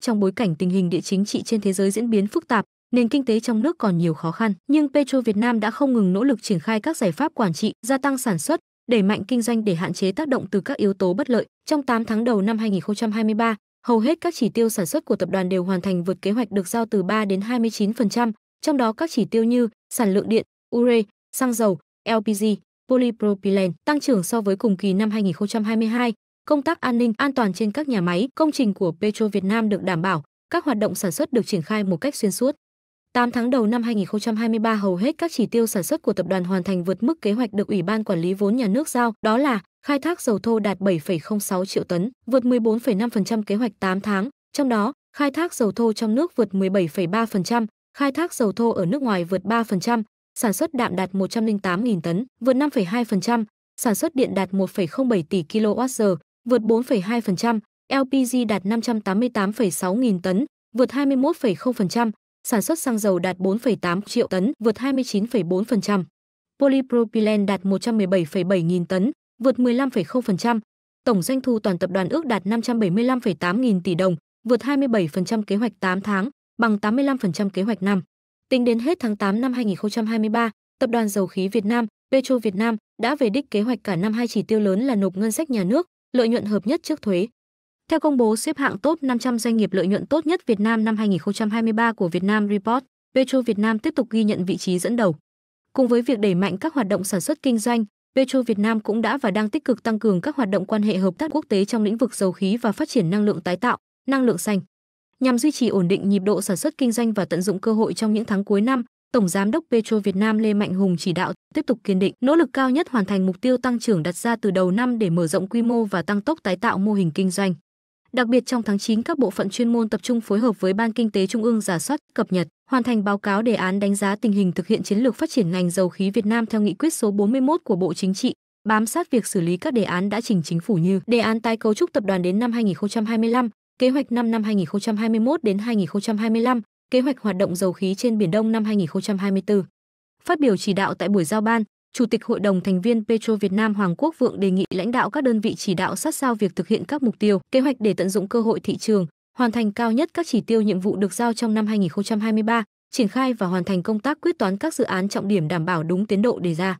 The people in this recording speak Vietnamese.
trong bối cảnh tình hình địa chính trị trên thế giới diễn biến phức tạp, nền kinh tế trong nước còn nhiều khó khăn, nhưng Petro Việt Nam đã không ngừng nỗ lực triển khai các giải pháp quản trị, gia tăng sản xuất, đẩy mạnh kinh doanh để hạn chế tác động từ các yếu tố bất lợi. Trong 8 tháng đầu năm 2023, hầu hết các chỉ tiêu sản xuất của tập đoàn đều hoàn thành vượt kế hoạch được giao từ 3 đến 29%, trong đó các chỉ tiêu như sản lượng điện, ure, xăng dầu, LPG, polypropylene tăng trưởng so với cùng kỳ năm 2022, công tác an ninh an toàn trên các nhà máy, công trình của Petro Việt Nam được đảm bảo, các hoạt động sản xuất được triển khai một cách xuyên suốt. 8 tháng đầu năm 2023 hầu hết các chỉ tiêu sản xuất của tập đoàn hoàn thành vượt mức kế hoạch được Ủy ban Quản lý vốn nhà nước giao, đó là khai thác dầu thô đạt 7,06 triệu tấn, vượt 14,5% kế hoạch 8 tháng, trong đó khai thác dầu thô trong nước vượt 17,3%, khai thác dầu thô ở nước ngoài vượt 3%, sản xuất đạm đạt 108.000 tấn, vượt 5,2%, sản xuất điện đạt 1,07 tỷ kWh, vượt 4,2%, LPG đạt 588,6 nghìn tấn, vượt 21,0%, sản xuất xăng dầu đạt 4,8 triệu tấn, vượt 29,4%, polypropylene đạt 117,7 nghìn tấn, vượt 15,0%, tổng doanh thu toàn tập đoàn ước đạt 575,8 nghìn tỷ đồng, vượt 27% kế hoạch 8 tháng, bằng 85% kế hoạch năm. Tính đến hết tháng 8 năm 2023, Tập đoàn Dầu khí Việt Nam, Petro Việt Nam đã về đích kế hoạch cả năm hai chỉ tiêu lớn là nộp ngân sách nhà nước, lợi nhuận hợp nhất trước thuế. Theo công bố xếp hạng top 500 doanh nghiệp lợi nhuận tốt nhất Việt Nam năm 2023 của Vietnam Report, Petro Việt Nam tiếp tục ghi nhận vị trí dẫn đầu. Cùng với việc đẩy mạnh các hoạt động sản xuất kinh doanh, Petro Việt Nam cũng đã và đang tích cực tăng cường các hoạt động quan hệ hợp tác quốc tế trong lĩnh vực dầu khí và phát triển năng lượng tái tạo, năng lượng xanh. Nhằm duy trì ổn định nhịp độ sản xuất kinh doanh và tận dụng cơ hội trong những tháng cuối năm, Tổng giám đốc Petro Việt Nam Lê Mạnh Hùng chỉ đạo tiếp tục kiên định, nỗ lực cao nhất hoàn thành mục tiêu tăng trưởng đặt ra từ đầu năm để mở rộng quy mô và tăng tốc tái tạo mô hình kinh doanh. Đặc biệt trong tháng 9, các bộ phận chuyên môn tập trung phối hợp với Ban Kinh tế Trung ương giả soát, cập nhật, hoàn thành báo cáo đề án đánh giá tình hình thực hiện chiến lược phát triển ngành dầu khí Việt Nam theo nghị quyết số 41 của Bộ Chính trị, bám sát việc xử lý các đề án đã trình chính phủ như đề án tái cấu trúc tập đoàn đến năm 2025, kế hoạch 5 năm 2021 đến 2025, kế hoạch hoạt động dầu khí trên Biển Đông năm 2024. Phát biểu chỉ đạo tại buổi giao ban, Chủ tịch Hội đồng thành viên Petro Việt Nam Hoàng Quốc Vượng đề nghị lãnh đạo các đơn vị chỉ đạo sát sao việc thực hiện các mục tiêu, kế hoạch để tận dụng cơ hội thị trường, hoàn thành cao nhất các chỉ tiêu nhiệm vụ được giao trong năm 2023, triển khai và hoàn thành công tác quyết toán các dự án trọng điểm đảm bảo đúng tiến độ đề ra.